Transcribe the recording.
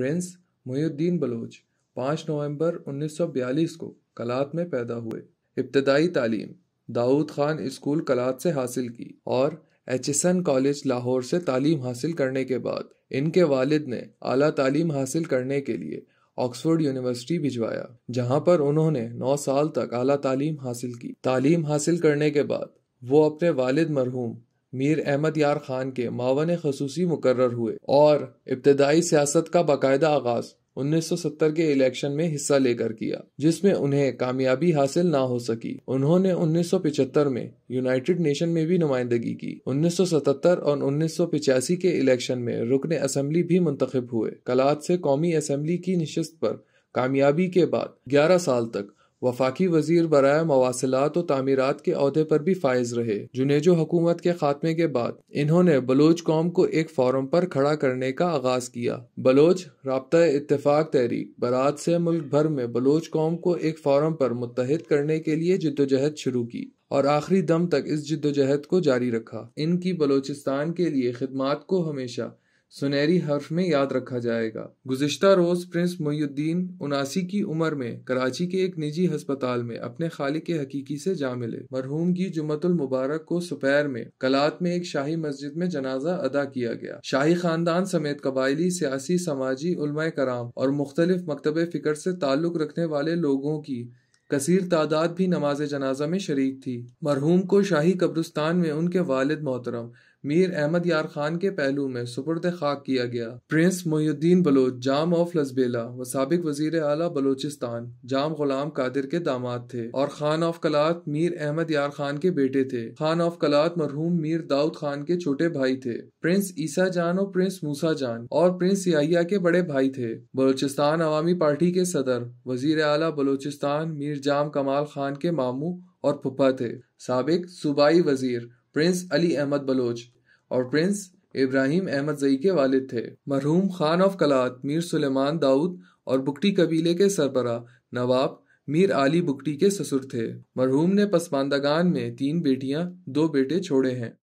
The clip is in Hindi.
प्रिंस मोहुद्दीन बलोच 5 नवंबर 1942 को कलात में पैदा हुए इब्तदाई तालीम दाऊद खान स्कूल कलात से हासिल की और एच कॉलेज लाहौर से तालीम हासिल करने के बाद इनके वालिद ने आला तालीम हासिल करने के लिए ऑक्सफोर्ड यूनिवर्सिटी भिजवाया जहां पर उन्होंने 9 साल तक आला तालीम हासिल की तालीम हासिल करने के बाद वो अपने वालिद मरहूम मीर अहमद यार खान के मावन खसूसी मुकर हुए और इब्तदाई सियासत का बाकायदा आगाज 1970 के इलेक्शन में हिस्सा लेकर किया जिसमें उन्हें कामयाबी हासिल ना हो सकी उन्होंने 1975 में यूनाइटेड नेशन में भी नुमाइंदगी की 1977 और 1985 के इलेक्शन में रुकन असम्बली भी मुंतब हुए कलात से कौमी असम्बली की नशस्त पर कामयाबी के बाद 11 साल तक वफाकी वजीर बरए मवासलात और तमीरत के अहदे पर भी फायज रहे जुनेजो हुकूमत के खात्मे के बाद इन्होंने बलोच कौम को एक फॉरम पर खड़ा करने का आगाज किया बलोच रबता इतफाक तहरीक बरात से मुल्क भर में बलोच कौम को एक फॉरम पर मुतहद करने के लिए जद्दोजहद शुरू की और आखिरी दम तक इस जद्दोजहद को जारी रखा इनकी बलोचिस्तान के लिए खदमात को हमेशा सुनहरी हर्फ में याद रखा जाएगा गुजशत रोज प्रिंस मोहुद्दीन उनासी की उम्र में कराची के एक निजी हस्पताल में अपने खालिक के हकीकी से जा मिले मरहूम की जुमतुल मुबारक को सुपैर में कलात में एक शाही मस्जिद में जनाजा अदा किया गया शाही खानदान समेत कबायली सियासी समाजी उलमा कराम और मुख्तलिफ मकतब फिक्र से ताल्लुक रखने वाले लोगों की कसीर तादाद भी नमाज जनाजा में शरीक थी मरहूम को शाही कब्रस्तान में उनके वालद मोहतरम मीर अहमद यार खान के पहलू में सुपुर्द खाक किया गया प्रिंस मोहुद्दीन बलोच जाम ऑफ लजबेला व सबक वजीर अला बलोचिस्तान जाम गुलाम कादिर के दामाद थे और खान ऑफ कलात मीर अहमद यार खान के बेटे थे खान ऑफ कलात मरहूम मीर दाऊद खान के छोटे भाई थे प्रिंस ईसा जान और प्रिंस मूसा जान और प्रिंस सियाहिया के बड़े भाई थे बलोचिस्तान अवामी पार्टी के सदर वजीर अला बलोचिस्तान मीर जाम कमाल खान के मामू और फुफा थे सबक सूबाई वजीर प्रिंस अली अहमद बलोच और प्रिंस इब्राहिम अहमद जई के वालिद थे मरहूम खान ऑफ कलात मीर सुलेमान दाऊद और बुकटी कबीले के सरबरा नवाब मीर आली बुकटी के ससुर थे मरहूम ने पसमानदागान में तीन बेटियां दो बेटे छोड़े हैं